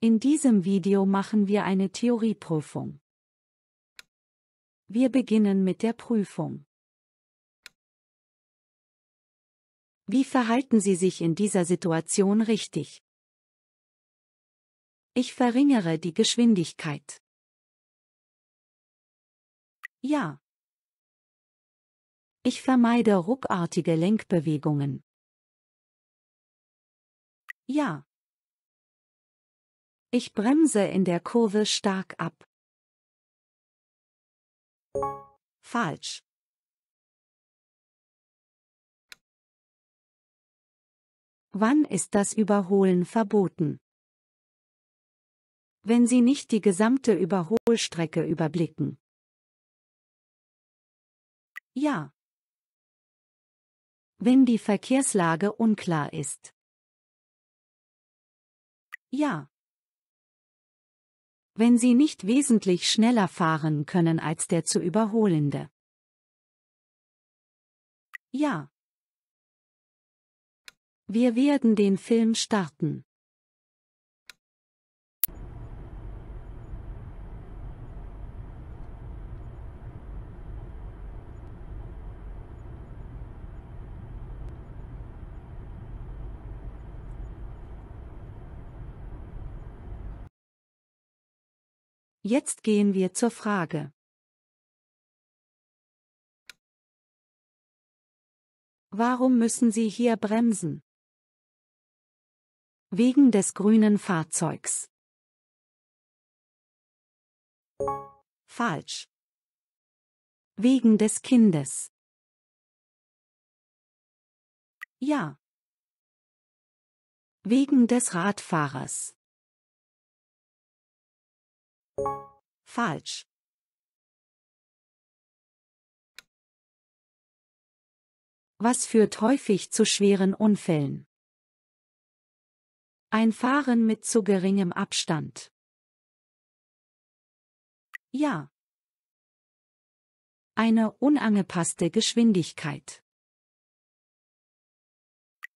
In diesem Video machen wir eine Theorieprüfung. Wir beginnen mit der Prüfung. Wie verhalten Sie sich in dieser Situation richtig? Ich verringere die Geschwindigkeit. Ja. Ich vermeide ruckartige Lenkbewegungen. Ja. Ich bremse in der Kurve stark ab. Falsch. Wann ist das Überholen verboten? Wenn Sie nicht die gesamte Überholstrecke überblicken. Ja. Wenn die Verkehrslage unklar ist. Ja wenn sie nicht wesentlich schneller fahren können als der zu überholende. Ja. Wir werden den Film starten. Jetzt gehen wir zur Frage. Warum müssen Sie hier bremsen? Wegen des grünen Fahrzeugs. Falsch. Wegen des Kindes. Ja. Wegen des Radfahrers. Falsch. Was führt häufig zu schweren Unfällen? Ein Fahren mit zu geringem Abstand. Ja. Eine unangepasste Geschwindigkeit.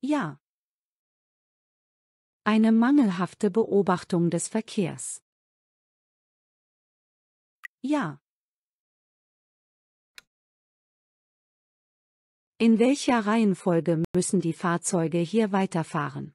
Ja. Eine mangelhafte Beobachtung des Verkehrs. Ja. In welcher Reihenfolge müssen die Fahrzeuge hier weiterfahren?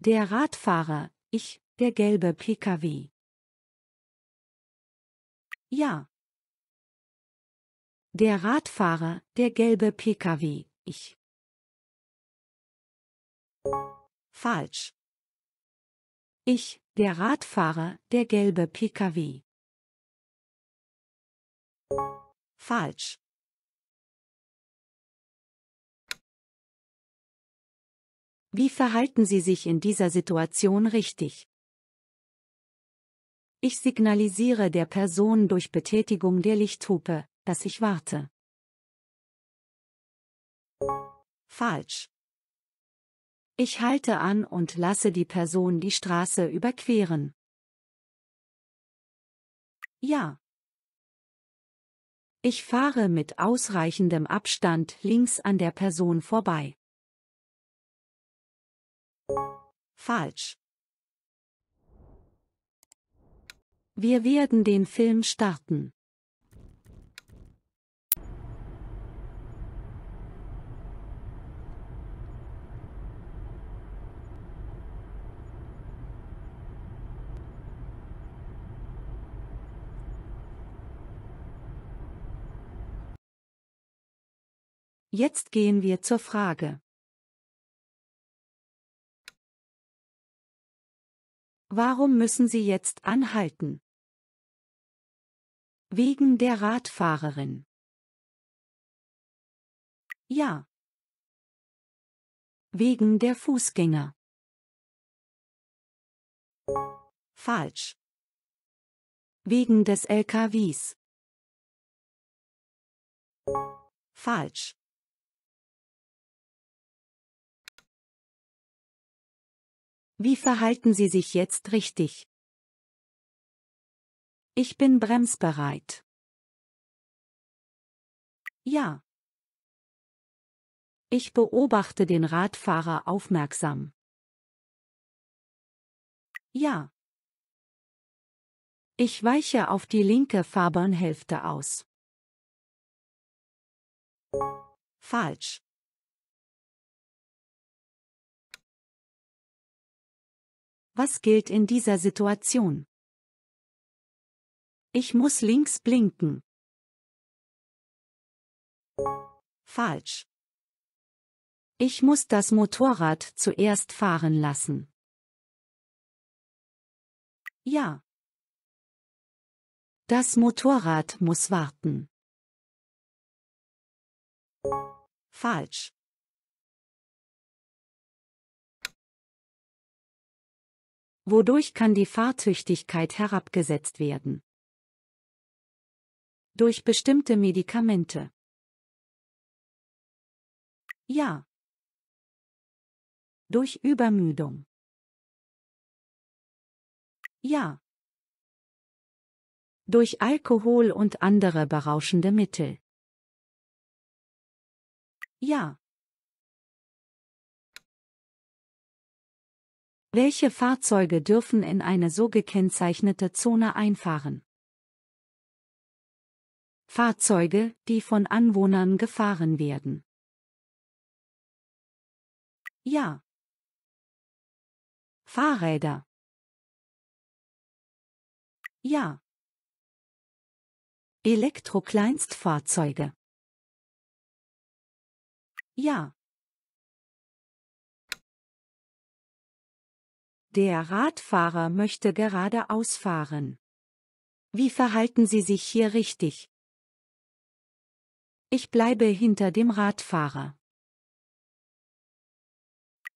Der Radfahrer, ich, der gelbe Pkw. Ja. Der Radfahrer, der gelbe Pkw, ich. Falsch. Ich, der Radfahrer, der gelbe Pkw. Falsch. Wie verhalten Sie sich in dieser Situation richtig? Ich signalisiere der Person durch Betätigung der Lichthupe, dass ich warte. Falsch. Ich halte an und lasse die Person die Straße überqueren. Ja. Ich fahre mit ausreichendem Abstand links an der Person vorbei. Falsch. Wir werden den Film starten. Jetzt gehen wir zur Frage. Warum müssen Sie jetzt anhalten? Wegen der Radfahrerin. Ja. Wegen der Fußgänger. Falsch. Wegen des LKWs. Falsch. Wie verhalten Sie sich jetzt richtig? Ich bin bremsbereit. Ja. Ich beobachte den Radfahrer aufmerksam. Ja. Ich weiche auf die linke Fahrbahnhälfte aus. Falsch. Was gilt in dieser Situation? Ich muss links blinken. Falsch. Ich muss das Motorrad zuerst fahren lassen. Ja. Das Motorrad muss warten. Falsch. Wodurch kann die Fahrtüchtigkeit herabgesetzt werden? Durch bestimmte Medikamente. Ja. Durch Übermüdung. Ja. Durch Alkohol und andere berauschende Mittel. Ja. Welche Fahrzeuge dürfen in eine so gekennzeichnete Zone einfahren? Fahrzeuge, die von Anwohnern gefahren werden. Ja. Fahrräder. Ja. Elektrokleinstfahrzeuge. Ja. Der Radfahrer möchte geradeaus fahren. Wie verhalten Sie sich hier richtig? Ich bleibe hinter dem Radfahrer.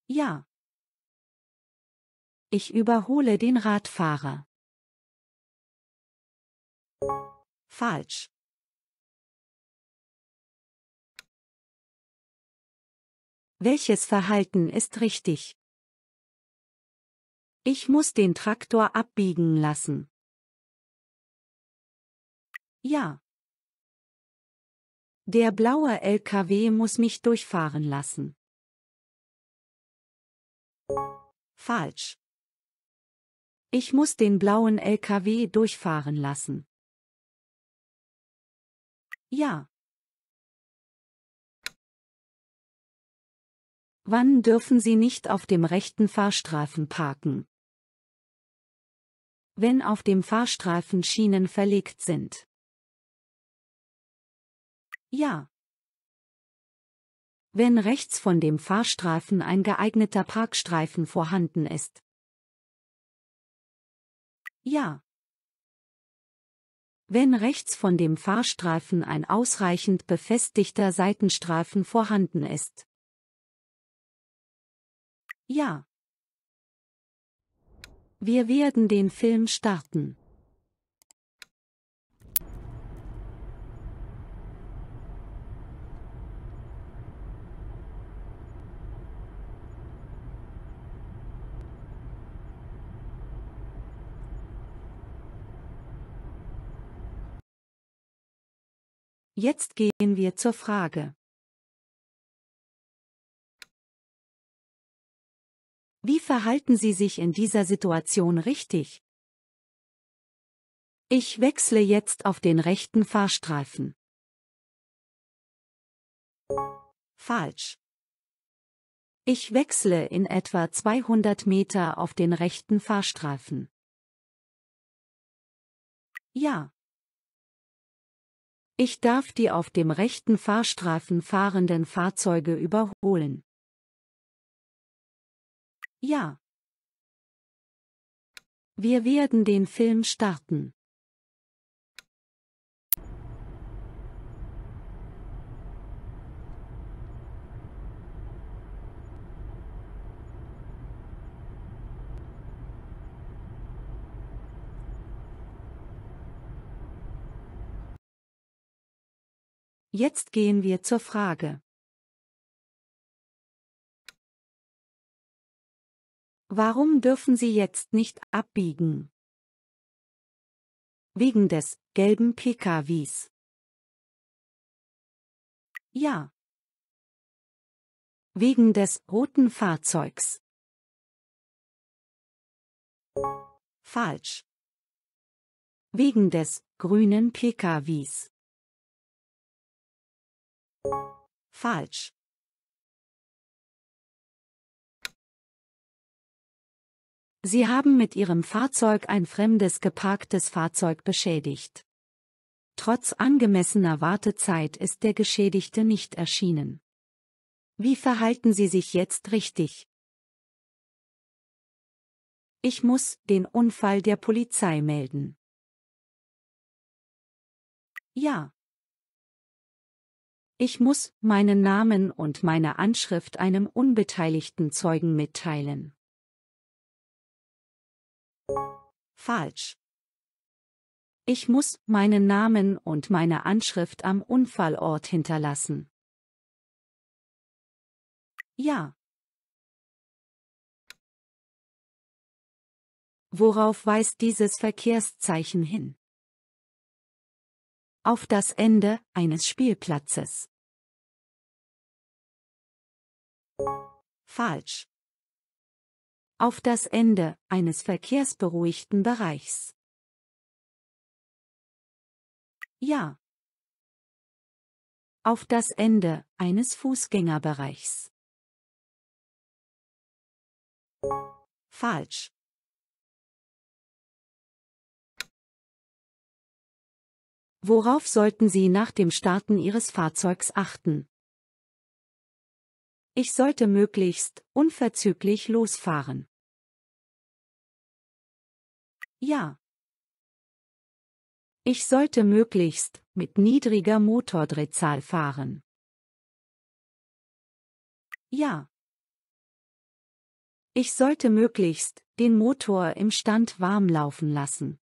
Ja. Ich überhole den Radfahrer. Falsch. Welches Verhalten ist richtig? Ich muss den Traktor abbiegen lassen. Ja. Der blaue LKW muss mich durchfahren lassen. Falsch. Ich muss den blauen LKW durchfahren lassen. Ja. Wann dürfen Sie nicht auf dem rechten Fahrstreifen parken? wenn auf dem Fahrstreifen Schienen verlegt sind. Ja. Wenn rechts von dem Fahrstreifen ein geeigneter Parkstreifen vorhanden ist. Ja. Wenn rechts von dem Fahrstreifen ein ausreichend befestigter Seitenstreifen vorhanden ist. Ja. Wir werden den Film starten. Jetzt gehen wir zur Frage. Wie verhalten Sie sich in dieser Situation richtig? Ich wechsle jetzt auf den rechten Fahrstreifen. Falsch. Ich wechsle in etwa 200 Meter auf den rechten Fahrstreifen. Ja. Ich darf die auf dem rechten Fahrstreifen fahrenden Fahrzeuge überholen. Ja. Wir werden den Film starten. Jetzt gehen wir zur Frage. Warum dürfen Sie jetzt nicht abbiegen? Wegen des gelben PKWs. Ja. Wegen des roten Fahrzeugs. Falsch. Wegen des grünen PKWs. Falsch. Sie haben mit ihrem Fahrzeug ein fremdes geparktes Fahrzeug beschädigt. Trotz angemessener Wartezeit ist der Geschädigte nicht erschienen. Wie verhalten Sie sich jetzt richtig? Ich muss den Unfall der Polizei melden. Ja. Ich muss meinen Namen und meine Anschrift einem unbeteiligten Zeugen mitteilen. Falsch. Ich muss meinen Namen und meine Anschrift am Unfallort hinterlassen. Ja. Worauf weist dieses Verkehrszeichen hin? Auf das Ende eines Spielplatzes. Falsch auf das Ende eines verkehrsberuhigten Bereichs. Ja. Auf das Ende eines Fußgängerbereichs. Falsch. Worauf sollten Sie nach dem Starten Ihres Fahrzeugs achten? Ich sollte möglichst unverzüglich losfahren. Ja. Ich sollte möglichst mit niedriger Motordrehzahl fahren. Ja. Ich sollte möglichst den Motor im Stand warm laufen lassen.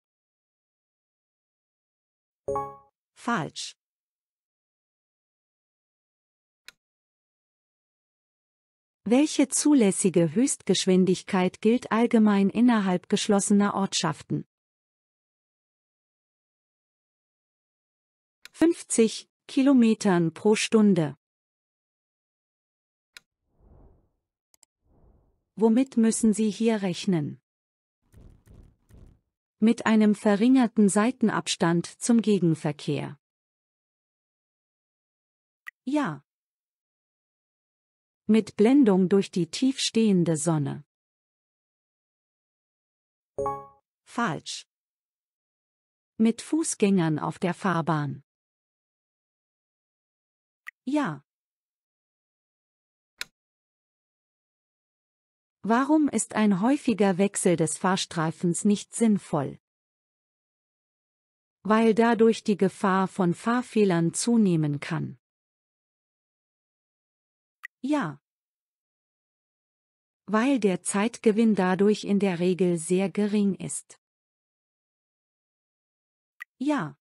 Falsch. Welche zulässige Höchstgeschwindigkeit gilt allgemein innerhalb geschlossener Ortschaften? 50 Kilometern pro Stunde. Womit müssen Sie hier rechnen? Mit einem verringerten Seitenabstand zum Gegenverkehr. Ja, mit Blendung durch die tiefstehende Sonne. Falsch. Mit Fußgängern auf der Fahrbahn. Ja. Warum ist ein häufiger Wechsel des Fahrstreifens nicht sinnvoll? Weil dadurch die Gefahr von Fahrfehlern zunehmen kann. Ja. Weil der Zeitgewinn dadurch in der Regel sehr gering ist. Ja.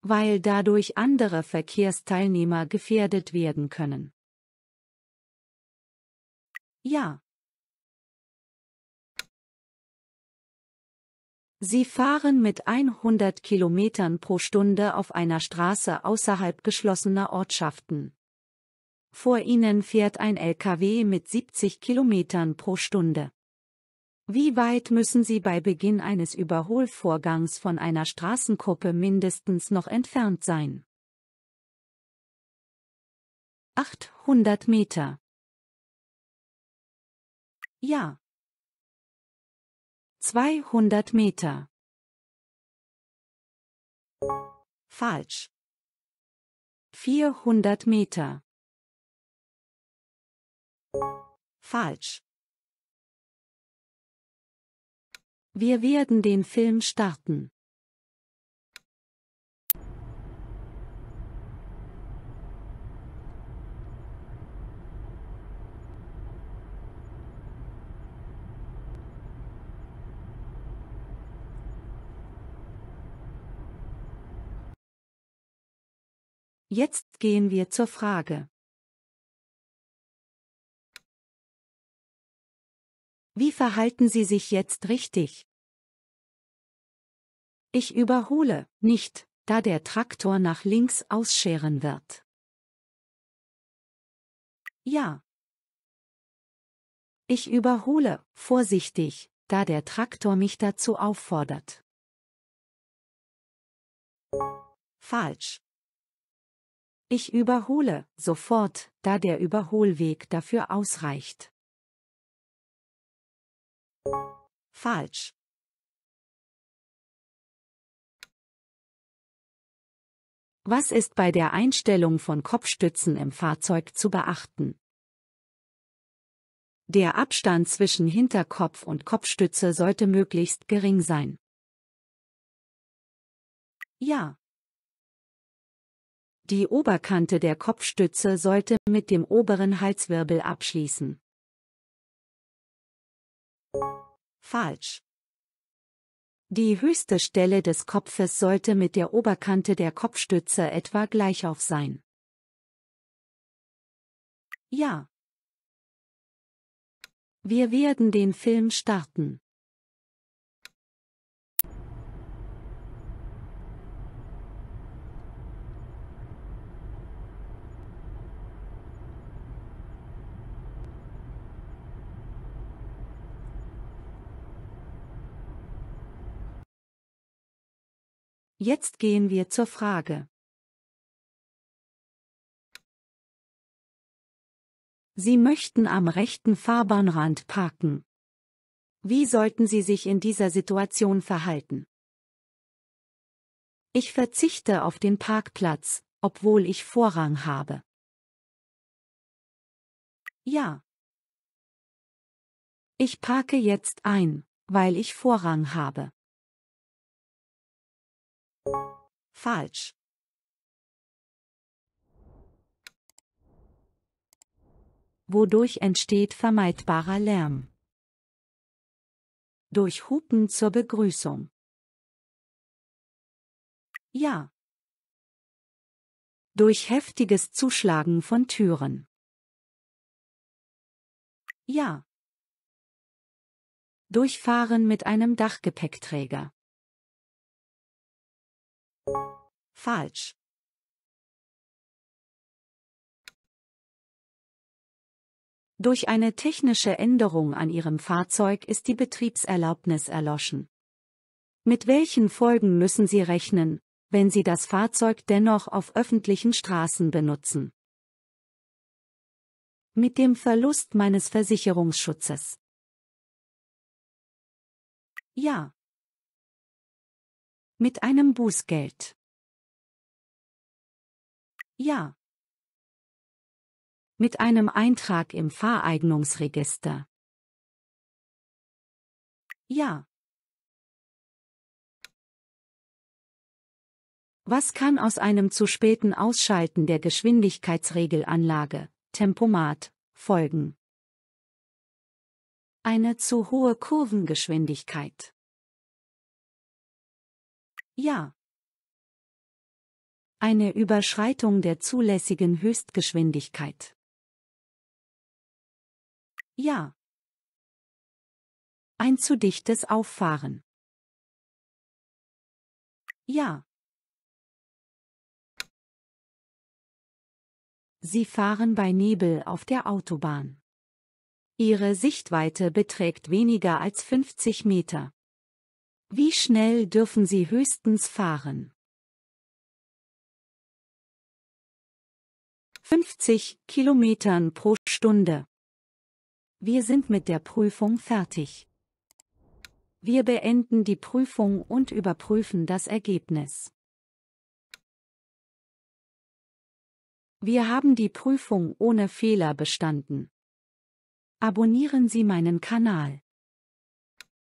Weil dadurch andere Verkehrsteilnehmer gefährdet werden können. Ja. Sie fahren mit 100 Kilometern pro Stunde auf einer Straße außerhalb geschlossener Ortschaften. Vor ihnen fährt ein LKW mit 70 Kilometern pro Stunde. Wie weit müssen Sie bei Beginn eines Überholvorgangs von einer Straßengruppe mindestens noch entfernt sein? 800 Meter. Ja. 200 Meter. Falsch. 400 Meter. Falsch. Wir werden den Film starten. Jetzt gehen wir zur Frage. Wie verhalten Sie sich jetzt richtig? Ich überhole, nicht, da der Traktor nach links ausscheren wird. Ja. Ich überhole, vorsichtig, da der Traktor mich dazu auffordert. Falsch. Ich überhole, sofort, da der Überholweg dafür ausreicht. Falsch. Was ist bei der Einstellung von Kopfstützen im Fahrzeug zu beachten? Der Abstand zwischen Hinterkopf und Kopfstütze sollte möglichst gering sein. Ja. Die Oberkante der Kopfstütze sollte mit dem oberen Halswirbel abschließen. Falsch. Die höchste Stelle des Kopfes sollte mit der Oberkante der Kopfstütze etwa gleichauf sein. Ja. Wir werden den Film starten. Jetzt gehen wir zur Frage. Sie möchten am rechten Fahrbahnrand parken. Wie sollten Sie sich in dieser Situation verhalten? Ich verzichte auf den Parkplatz, obwohl ich Vorrang habe. Ja. Ich parke jetzt ein, weil ich Vorrang habe. Falsch. Wodurch entsteht vermeidbarer Lärm? Durch Hupen zur Begrüßung. Ja. Durch heftiges Zuschlagen von Türen. Ja. Durchfahren mit einem Dachgepäckträger. Falsch. Durch eine technische Änderung an Ihrem Fahrzeug ist die Betriebserlaubnis erloschen. Mit welchen Folgen müssen Sie rechnen, wenn Sie das Fahrzeug dennoch auf öffentlichen Straßen benutzen? Mit dem Verlust meines Versicherungsschutzes. Ja. Mit einem Bußgeld. Ja. Mit einem Eintrag im Fahreignungsregister. Ja. Was kann aus einem zu späten Ausschalten der Geschwindigkeitsregelanlage, Tempomat, folgen? Eine zu hohe Kurvengeschwindigkeit. Ja. Eine Überschreitung der zulässigen Höchstgeschwindigkeit. Ja. Ein zu dichtes Auffahren. Ja. Sie fahren bei Nebel auf der Autobahn. Ihre Sichtweite beträgt weniger als 50 Meter. Wie schnell dürfen Sie höchstens fahren? 50 Kilometern pro Stunde. Wir sind mit der Prüfung fertig. Wir beenden die Prüfung und überprüfen das Ergebnis. Wir haben die Prüfung ohne Fehler bestanden. Abonnieren Sie meinen Kanal.